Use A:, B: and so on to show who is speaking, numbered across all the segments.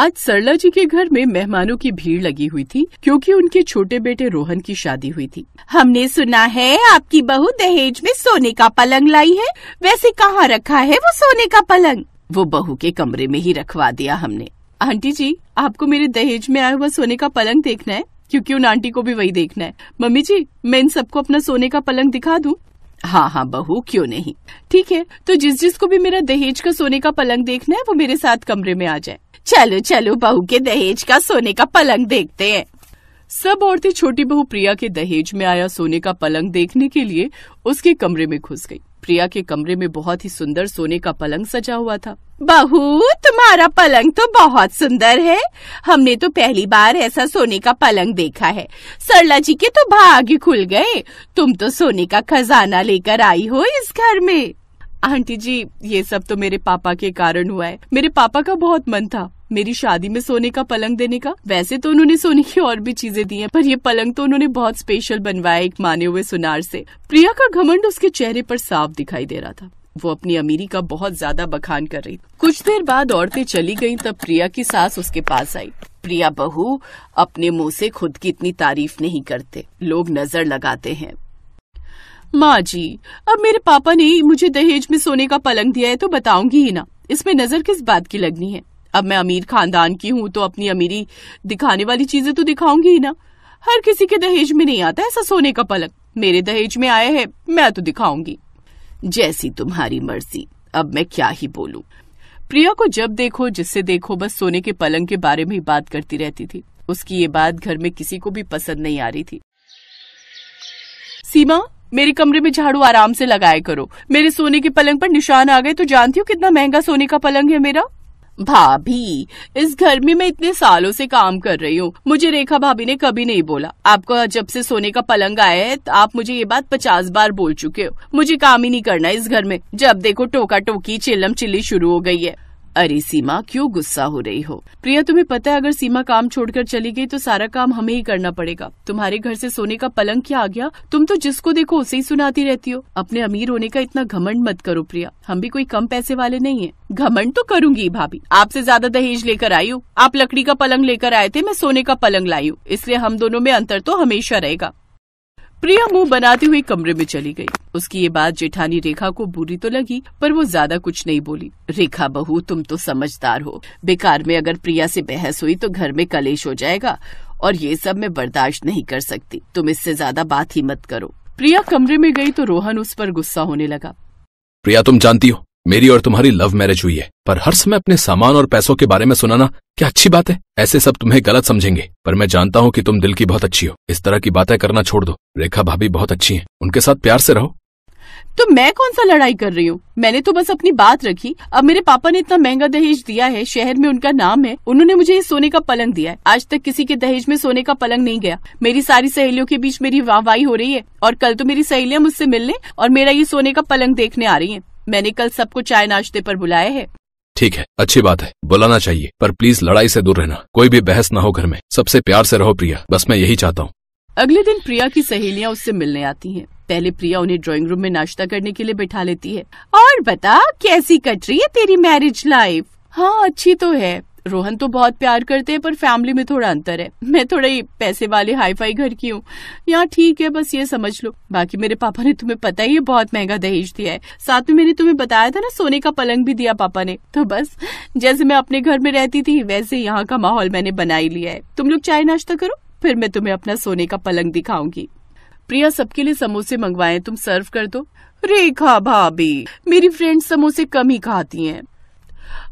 A: आज सरला जी के घर में मेहमानों की भीड़ लगी हुई थी क्योंकि उनके छोटे बेटे रोहन की शादी हुई थी हमने सुना है आपकी बहू दहेज में सोने का पलंग लाई है वैसे कहाँ रखा है वो सोने का पलंग वो बहू के कमरे में ही रखवा दिया हमने आंटी जी आपको मेरे दहेज में आया हुआ सोने का पलंग देखना है क्योंकि उन आंटी को भी वही देखना है मम्मी जी मैं इन सबको अपना सोने का पलंग दिखा दूं हाँ हाँ बहू क्यों नहीं ठीक है तो जिस जिस को भी मेरा दहेज का सोने का पलंग देखना है वो मेरे साथ कमरे में आ जाए चलो चलो बहू के दहेज का सोने का पलंग देखते हैं सब औरतें छोटी बहू प्रिया के दहेज में आया सोने का पलंग देखने के लिए उसके कमरे में घुस गई प्रिया के कमरे में बहुत ही सुंदर सोने का पलंग सजा हुआ था बहू तुम्हारा पलंग तो बहुत सुंदर है हमने तो पहली बार ऐसा सोने का पलंग देखा है सरला जी के तो भाग्य खुल गए तुम तो सोने का खजाना लेकर आई हो इस घर में आंटी जी ये सब तो मेरे पापा के कारण हुआ है मेरे पापा का बहुत मन था मेरी शादी में सोने का पलंग देने का वैसे तो उन्होंने सोने की और भी चीजें दी हैं पर ये पलंग तो उन्होंने बहुत स्पेशल बनवाया एक माने हुए सुनार से प्रिया का घमंड उसके चेहरे पर साफ दिखाई दे रहा था वो अपनी अमीरी का बहुत ज्यादा बखान कर रही कुछ देर बाद औरतें चली गईं तब प्रिया की सास उसके पास आई प्रिया बहू अपने मुंह से खुद की इतनी तारीफ नहीं करते लोग नजर लगाते हैं माँ जी अब मेरे पापा ने मुझे दहेज में सोने का पलंग दिया है तो बताऊंगी ही ना इसमें नजर किस बात की लगनी है अब मैं अमीर खानदान की हूँ तो अपनी अमीरी दिखाने वाली चीजें तो दिखाऊंगी ही ना हर किसी के दहेज में नहीं आता ऐसा सोने का पलंग मेरे दहेज में आया है मैं तो दिखाऊंगी जैसी तुम्हारी मर्जी अब मैं क्या ही बोलू प्रिया को जब देखो जिससे देखो बस सोने के पलंग के बारे में ही बात करती रहती थी उसकी ये बात घर में किसी को भी पसंद नहीं आ रही थी सीमा मेरे कमरे में झाड़ू आराम से लगाया करो मेरे सोने के पलंग पर निशान आ गए तो जानती हो कितना महंगा सोने का पलंग है मेरा भाभी इस घर में मैं इतने सालों से काम कर रही हूँ मुझे रेखा भाभी ने कभी नहीं बोला आपको जब से सोने का पलंग आया है तो आप मुझे ये बात पचास बार बोल चुके हो मुझे काम ही नहीं करना इस घर में जब देखो टोका टोकी चिलम चिल्ली शुरू हो गई है अरे सीमा क्यों गुस्सा हो रही हो प्रिया तुम्हें पता है अगर सीमा काम छोड़कर चली गई तो सारा काम हमें ही करना पड़ेगा तुम्हारे घर से सोने का पलंग क्या आ गया तुम तो जिसको देखो उसे ही सुनाती रहती हो अपने अमीर होने का इतना घमंड मत करो प्रिया हम भी कोई कम पैसे वाले नहीं है घमंड तो करूंगी भाभी आपसे ज्यादा दहेज लेकर आई हूँ आप लकड़ी का पलंग लेकर आए थे मैं सोने का पलंग लाई हूँ इसलिए हम दोनों में अंतर तो हमेशा रहेगा प्रिया मुंह बनाते हुए कमरे में चली गई उसकी ये बात जेठानी रेखा को बुरी तो लगी पर वो ज्यादा कुछ नहीं बोली रेखा बहू तुम तो समझदार हो बेकार में अगर प्रिया से बहस हुई तो घर में कलेश हो जाएगा और ये सब मैं बर्दाश्त नहीं कर सकती तुम इससे ज्यादा बात ही मत करो प्रिया कमरे में गई तो रोहन उस पर गुस्सा होने लगा
B: प्रिया तुम जानती हो मेरी और तुम्हारी लव मैरिज हुई है पर हर समय अपने सामान और पैसों के बारे में सुनाना क्या अच्छी बात है ऐसे सब तुम्हें गलत समझेंगे पर मैं जानता हूँ कि तुम दिल की बहुत अच्छी हो इस तरह की बातें करना छोड़ दो रेखा भाभी बहुत अच्छी हैं उनके साथ प्यार से रहो
A: तो मैं कौन सा लड़ाई कर रही हूँ मैंने तो बस अपनी बात रखी अब मेरे पापा ने इतना महंगा दहेज दिया है शहर में उनका नाम है उन्होंने मुझे ये सोने का पलंग दिया है आज तक किसी के दहेज में सोने का पलंग नहीं गया मेरी सारी सहेलियों के बीच मेरी वाहवाही हो रही है और कल तो मेरी सहेलियां मुझसे मिलने और मेरा ये सोने का पलंग देखने आ रही है मैंने कल सबको चाय नाश्ते पर बुलाया है
B: ठीक है अच्छी बात है बुलाना चाहिए पर प्लीज लड़ाई से दूर रहना कोई भी बहस ना हो घर में सबसे प्यार से रहो प्रिया बस मैं यही चाहता हूँ
A: अगले दिन प्रिया की सहेलियाँ उससे मिलने आती हैं। पहले प्रिया उन्हें ड्राइंग रूम में नाश्ता करने के लिए बैठा लेती है और बता कैसी कट रही है तेरी मैरिज लाइफ हाँ अच्छी तो है रोहन तो बहुत प्यार करते हैं पर फैमिली में थोड़ा अंतर है मैं थोड़ा ही पैसे वाले हाई फाई घर की हूँ यहाँ ठीक है बस ये समझ लो बाकी मेरे पापा ने तुम्हें पता ही है बहुत महंगा दहेज दिया है साथ में मैंने तुम्हें बताया था ना सोने का पलंग भी दिया पापा ने तो बस जैसे मैं अपने घर में रहती थी वैसे यहाँ का माहौल मैंने बना ही लिया है तुम लोग चाय नाश्ता करो फिर मैं तुम्हें अपना सोने का पलंग दिखाऊंगी प्रिया सबके लिए समोसे मंगवाए तुम सर्व कर दो रेखा भाभी मेरी फ्रेंड समोसे कम ही खाती हैं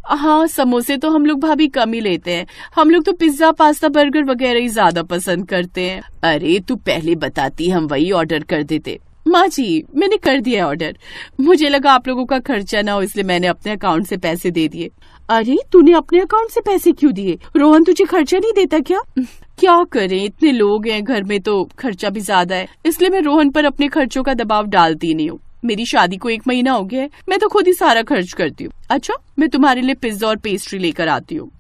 A: हाँ समोसे तो हम लोग भाभी कम ही लेते हैं हम लोग तो पिज्जा पास्ता बर्गर वगैरह ही ज्यादा पसंद करते हैं अरे तू पहले बताती हम वही ऑर्डर कर देते माँ जी मैंने कर दिया ऑर्डर मुझे लगा आप लोगों का खर्चा ना हो इसलिए मैंने अपने अकाउंट से पैसे दे दिए अरे तूने अपने अकाउंट से पैसे क्यों दिए रोहन तुझे खर्चा नहीं देता क्या क्या करें इतने लोग हैं घर में तो खर्चा भी ज्यादा है इसलिए मैं रोहन पर अपने खर्चों का दबाव डालती नहीं हूँ मेरी शादी को एक महीना हो गया है मैं तो खुद ही सारा खर्च करती हूँ अच्छा मैं तुम्हारे लिए पिज्जा और पेस्ट्री लेकर आती हूँ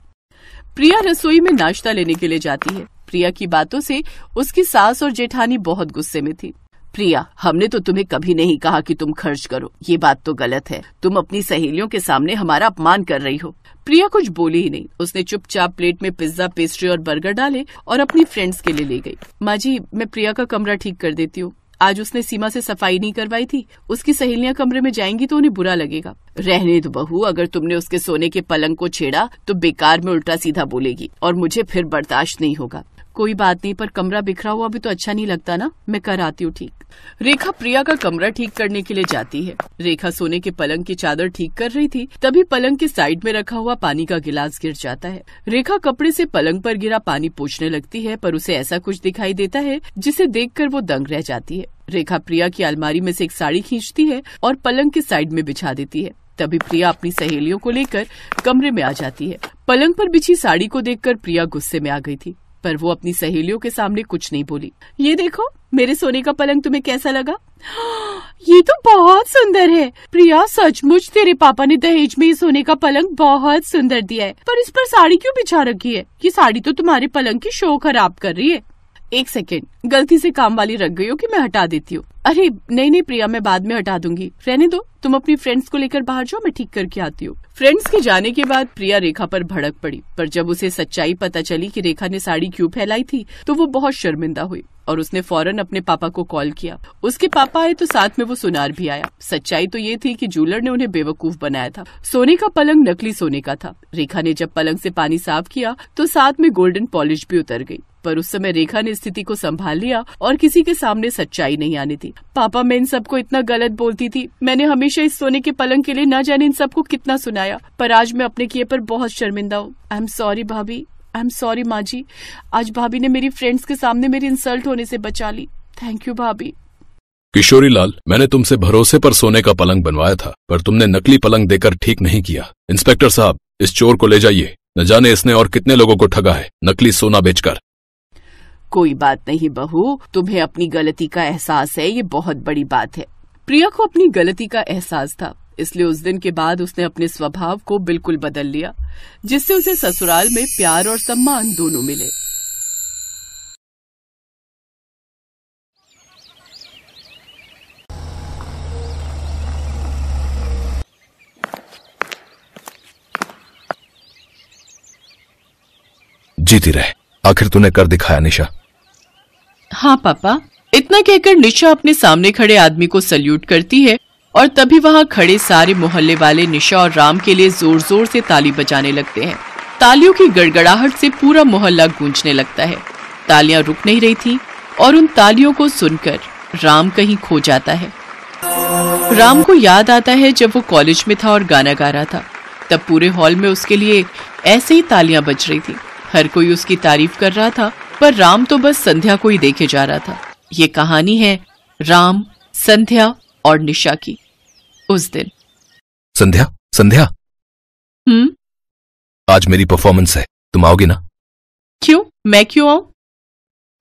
A: प्रिया रसोई में नाश्ता लेने के लिए जाती है प्रिया की बातों से उसकी सास और जेठानी बहुत गुस्से में थी प्रिया हमने तो तुम्हें कभी नहीं कहा कि तुम खर्च करो ये बात तो गलत है तुम अपनी सहेलियों के सामने हमारा अपमान कर रही हो प्रिया कुछ बोली ही नहीं उसने चुपचाप प्लेट में पिज्जा पेस्ट्री और बर्गर डाले और अपनी फ्रेंड्स के लिए ले गई माँ जी मैं प्रिया का कमरा ठीक कर देती हूँ आज उसने सीमा से सफाई नहीं करवाई थी उसकी सहेलियां कमरे में जाएंगी तो उन्हें बुरा लगेगा रहने दो बहू अगर तुमने उसके सोने के पलंग को छेड़ा तो बेकार में उल्टा सीधा बोलेगी और मुझे फिर बर्दाश्त नहीं होगा कोई बात नहीं पर कमरा बिखरा हुआ भी तो अच्छा नहीं लगता ना मैं कर आती हूँ ठीक रेखा प्रिया का कमरा ठीक करने के लिए जाती है रेखा सोने के पलंग की चादर ठीक कर रही थी तभी पलंग के साइड में रखा हुआ पानी का गिलास गिर जाता है रेखा कपड़े से पलंग पर गिरा पानी पोछने लगती है पर उसे ऐसा कुछ दिखाई देता है जिसे देखकर वो दंग रह जाती है रेखा प्रिया की अलमारी में से एक साड़ी खींचती है और पलंग के साइड में बिछा देती है तभी प्रिया अपनी सहेलियों को लेकर कमरे में आ जाती है पलंग पर बिछी साड़ी को देखकर प्रिया गुस्से में आ गई थी पर वो अपनी सहेलियों के सामने कुछ नहीं बोली ये देखो मेरे सोने का पलंग तुम्हें कैसा लगा हाँ, ये तो बहुत सुंदर है प्रिया सचमुच तेरे पापा ने दहेज में ये सोने का पलंग बहुत सुंदर दिया है पर इस पर साड़ी क्यों बिछा रखी है ये साड़ी तो तुम्हारे पलंग की शो खराब कर रही है एक सेकेंड गलती से काम वाली रख गई हो कि मैं हटा देती हूँ अरे नहीं नहीं प्रिया मैं बाद में हटा दूंगी रहने दो तुम अपनी फ्रेंड्स को लेकर बाहर जाओ मैं ठीक करके आती हूँ फ्रेंड्स के जाने के बाद प्रिया रेखा पर भड़क पड़ी पर जब उसे सच्चाई पता चली कि रेखा ने साड़ी क्यों फैलाई थी तो वो बहुत शर्मिंदा हुई और उसने फौरन अपने पापा को कॉल किया उसके पापा आए तो साथ में वो सुनार भी आया सच्चाई तो ये थी कि जूलर ने उन्हें बेवकूफ बनाया था सोने का पलंग नकली सोने का था रेखा ने जब पलंग से पानी साफ किया तो साथ में गोल्डन पॉलिश भी उतर गई पर उस समय रेखा ने स्थिति को संभाल लिया और किसी के सामने सच्चाई नहीं आनी थी पापा मैं इन सबको इतना गलत बोलती थी मैंने हमेशा इस सोने के पलंग के लिए न जाने इन सबको कितना सुनाया पर आज मैं अपने किए पर बहुत शर्मिंदा हूँ आई एम सॉरी भाभी आई एम सॉरी माँ जी आज भाभी ने मेरी फ्रेंड्स के सामने मेरी इंसल्ट होने से बचा ली थैंक यू भाभी
B: किशोरी लाल मैंने तुमसे भरोसे पर सोने का पलंग बनवाया था पर तुमने नकली पलंग देकर ठीक नहीं किया इंस्पेक्टर साहब इस चोर को ले जाइए न जाने इसने और कितने लोगों को ठगा है नकली सोना बेचकर
A: कोई बात नहीं बहू तुम्हें अपनी गलती का एहसास है ये बहुत बड़ी बात है प्रिया को अपनी गलती का एहसास था इसलिए उस दिन के बाद उसने अपने स्वभाव को बिल्कुल बदल लिया जिससे उसे ससुराल में प्यार और सम्मान दोनों मिले
B: जीती रहे आखिर तूने कर दिखाया निशा
A: हाँ पापा इतना कहकर निशा अपने सामने खड़े आदमी को सल्यूट करती है और तभी वहाँ खड़े सारे मोहल्ले वाले निशा और राम के लिए जोर जोर से ताली बजाने लगते हैं तालियों की गड़गड़ाहट से पूरा मोहल्ला गूंजने लगता है तालियां रुक नहीं रही थी और उन तालियों को सुनकर राम कहीं खो जाता है राम को याद आता है जब वो कॉलेज में था और गाना गा रहा था तब पूरे हॉल में उसके लिए ऐसे ही तालियां बज रही थी हर कोई उसकी तारीफ कर रहा था पर राम तो बस संध्या को ही देखे जा रहा था ये कहानी है राम संध्या और निशा की उस दिन
B: संध्या संध्या हम्म आज मेरी परफॉर्मेंस है तुम आओगी ना
A: क्यों मैं क्यों आऊं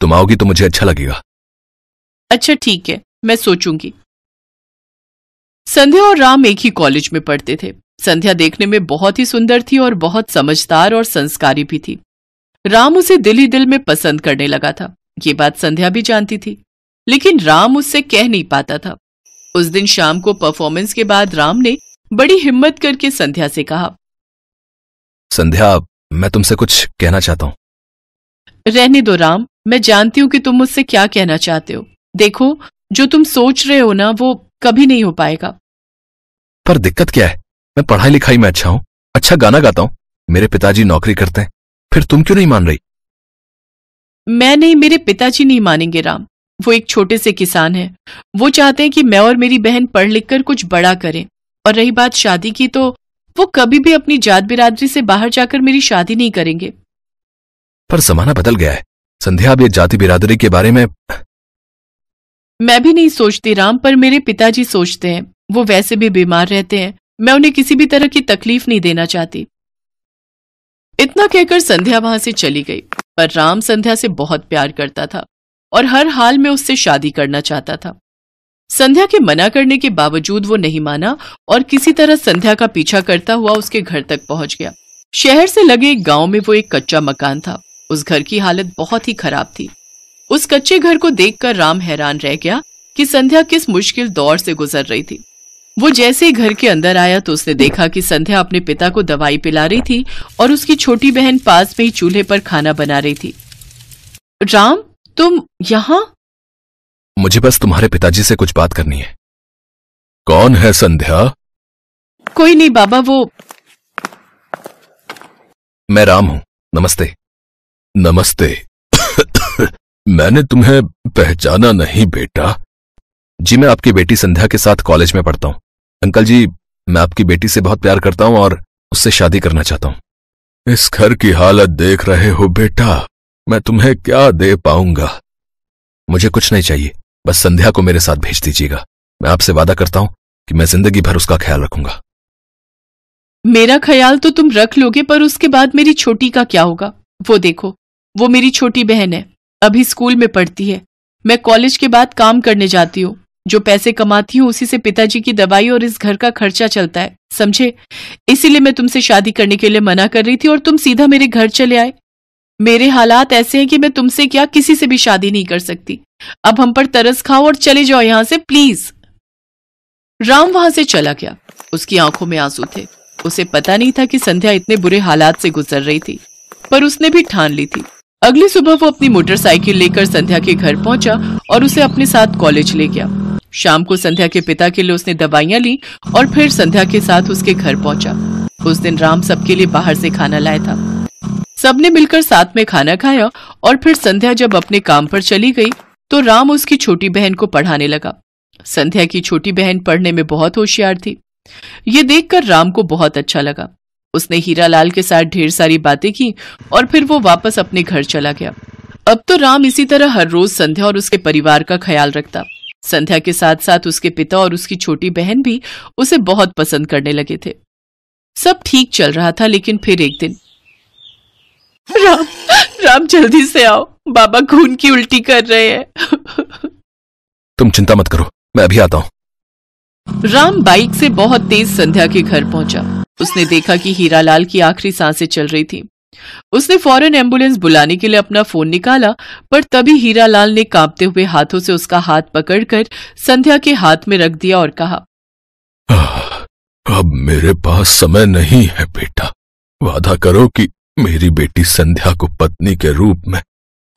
B: तुम आओगी तो मुझे अच्छा लगेगा
A: अच्छा ठीक है मैं सोचूंगी संध्या और राम एक ही कॉलेज में पढ़ते थे संध्या देखने में बहुत ही सुंदर थी और बहुत समझदार और संस्कारी भी थी राम उसे दिल ही दिल में पसंद करने लगा था ये बात संध्या भी जानती थी लेकिन राम उससे कह नहीं पाता था उस दिन शाम को परफॉर्मेंस के बाद राम ने बड़ी हिम्मत करके संध्या से कहा
B: संध्या मैं तुमसे कुछ कहना चाहता हूँ
A: रहने दो राम मैं जानती हूँ कि तुम मुझसे क्या कहना चाहते हो देखो जो तुम सोच रहे हो ना वो कभी नहीं हो पाएगा
B: पर दिक्कत क्या है मैं पढ़ाई लिखाई में अच्छा हूँ अच्छा गाना गाता हूँ मेरे पिताजी नौकरी करते हैं फिर तुम क्यों नहीं मान रही
A: मैं नहीं मेरे पिताजी नहीं मानेंगे राम वो एक छोटे से किसान है वो चाहते हैं कि मैं और मेरी बहन पढ़ लिख कर कुछ बड़ा करें और रही बात शादी की तो वो कभी भी अपनी जात बिरादरी से बाहर जाकर मेरी शादी नहीं करेंगे
B: पर जमाना बदल गया है संध्या अब ये जाति बिरादरी के बारे में
A: मैं भी नहीं सोचती राम पर मेरे पिताजी सोचते हैं वो वैसे भी बीमार रहते हैं मैं उन्हें किसी भी तरह की तकलीफ नहीं देना चाहती इतना कहकर संध्या वहां से चली गई पर राम संध्या से बहुत प्यार करता था और हर हाल में उससे शादी करना चाहता था संध्या के मना करने के बावजूद वो नहीं माना और किसी तरह संध्या का पीछा करता हुआ उसके घर तक पहुंच गया शहर से लगे एक गांव में वो एक कच्चा मकान था उस घर की हालत बहुत ही खराब थी उस कच्चे घर को देखकर राम हैरान रह गया कि संध्या किस मुश्किल दौर से गुजर रही थी वो जैसे ही घर के अंदर आया तो उसने देखा कि संध्या अपने पिता को दवाई पिला रही थी और उसकी छोटी बहन पास में ही चूल्हे पर खाना बना रही थी राम तुम यहाँ
B: मुझे बस तुम्हारे पिताजी से कुछ बात करनी है कौन है संध्या
A: कोई नहीं बाबा वो
B: मैं राम हूं नमस्ते नमस्ते मैंने तुम्हें पहचाना नहीं बेटा जी मैं आपकी बेटी संध्या के साथ कॉलेज में पढ़ता हूँ अंकल जी मैं आपकी बेटी से बहुत प्यार करता हूँ और उससे शादी करना चाहता हूँ इस घर की हालत देख रहे हो बेटा मैं तुम्हें क्या दे पाऊंगा मुझे कुछ नहीं चाहिए बस संध्या को मेरे साथ भेज दीजिएगा मैं आपसे वादा करता हूँ कि मैं जिंदगी भर उसका ख्याल रखूंगा
A: मेरा ख्याल तो तुम रख लोगे पर उसके बाद मेरी छोटी का क्या होगा वो देखो वो मेरी छोटी बहन है अभी स्कूल में पढ़ती है मैं कॉलेज के बाद काम करने जाती हूँ जो पैसे कमाती हूँ उसी से पिताजी की दवाई और इस घर का खर्चा चलता है समझे इसीलिए मैं तुमसे शादी करने के लिए मना कर रही थी और तुम सीधा मेरे घर चले आए मेरे हालात ऐसे हैं कि मैं तुमसे क्या किसी से भी शादी नहीं कर सकती अब हम पर तरस खाओ और चले जाओ यहां से प्लीज राम वहां से चला गया उसकी आंखों में आंसू थे उसे पता नहीं था कि संध्या इतने बुरे हालात से गुजर रही थी पर उसने भी ठान ली थी अगली सुबह वो अपनी मोटरसाइकिल लेकर संध्या के घर पहुंचा और उसे अपने साथ कॉलेज ले गया शाम को संध्या के पिता के लिए उसने दवाइयाँ ली और फिर संध्या के साथ उसके घर पहुँचा उस दिन राम सबके लिए बाहर से खाना लाया था सबने मिलकर साथ में खाना खाया और फिर संध्या जब अपने काम पर चली गई तो राम उसकी छोटी बहन को पढ़ाने लगा संध्या की छोटी बहन पढ़ने में बहुत होशियार थी ये देखकर राम को बहुत अच्छा लगा उसने हीरालाल के साथ ढेर सारी बातें की और फिर वो वापस अपने घर चला गया अब तो राम इसी तरह हर रोज संध्या और उसके परिवार का ख्याल रखता संध्या के साथ साथ उसके पिता और उसकी छोटी बहन भी उसे बहुत पसंद करने लगे थे सब ठीक चल रहा था लेकिन फिर एक दिन राम राम जल्दी से आओ बाबा खून की उल्टी कर रहे हैं
B: तुम चिंता मत करो मैं अभी आता हूँ
A: राम बाइक से बहुत तेज संध्या के घर पहुंचा उसने देखा कि हीरालाल की आखिरी सांसें चल रही थी उसने फौरन एम्बुलेंस बुलाने के लिए अपना फोन निकाला पर तभी हीरालाल ने कांपते हुए हाथों से उसका हाथ पकड़कर संध्या के हाथ में रख दिया और कहा
B: अब मेरे पास समय नहीं है बेटा वादा करो कि मेरी बेटी संध्या को पत्नी के रूप में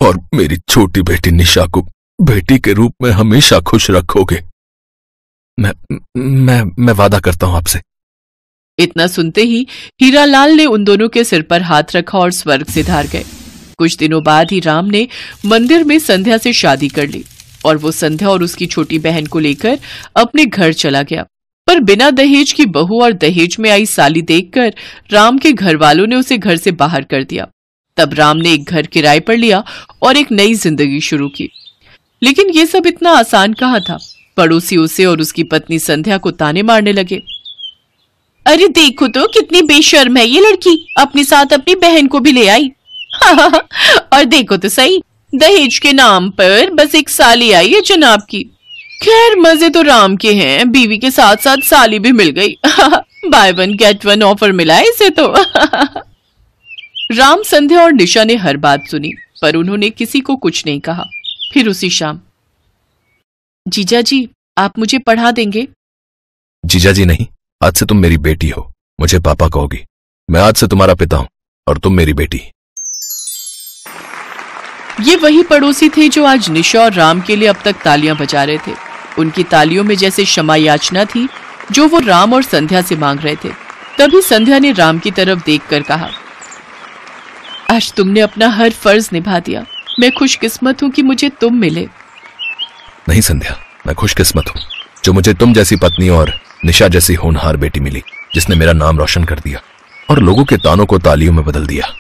B: और मेरी छोटी बेटी निशा को बेटी के रूप में हमेशा खुश रखोगे मैं मैं मैं वादा करता हूं आपसे
A: इतना सुनते ही हीरालाल ने उन दोनों के सिर पर हाथ रखा और स्वर्ग से धार गए कुछ दिनों बाद ही राम ने मंदिर में संध्या से शादी कर ली और वो संध्या और उसकी छोटी बहन को लेकर अपने घर चला गया पर बिना दहेज की बहू और दहेज में आई साली देखकर राम के घर वालों ने उसे घर से बाहर कर दिया तब राम ने एक घर किराए पर लिया और एक नई जिंदगी शुरू की लेकिन ये सब इतना आसान कहा था पड़ोसी उसे और उसकी पत्नी संध्या को ताने मारने लगे अरे देखो तो कितनी बेशर्म है ये लड़की अपने साथ अपनी बहन को भी ले आई और देखो तो सही दहेज के नाम पर बस एक साली आई है जनाब की खैर मजे तो राम के हैं बीवी के साथ साथ साली भी मिल गई buy one get one offer मिला है इसे तो राम संध्या और निशा ने हर बात सुनी पर उन्होंने किसी को कुछ नहीं कहा फिर उसी शाम जीजा जी आप मुझे पढ़ा देंगे
B: जीजा जी नहीं आज से तुम मेरी बेटी हो मुझे पापा कहोगी मैं आज से तुम्हारा पिता हूँ और तुम मेरी बेटी
A: ये वही पड़ोसी थे जो आज निशा और राम के लिए अब तक तालियां बजा रहे थे उनकी तालियों में जैसे क्षमा याचना थी जो वो राम और संध्या से मांग रहे थे तभी संध्या ने राम की तरफ देखकर कहा आज तुमने अपना हर फर्ज निभा दिया मैं खुशकिस्मत हूँ कि मुझे तुम मिले
B: नहीं संध्या मैं खुशकिस्मत हूँ जो मुझे तुम जैसी पत्नी और निशा जैसी होनहार बेटी मिली जिसने मेरा नाम रोशन कर दिया और लोगों के तानों को तालियों में बदल दिया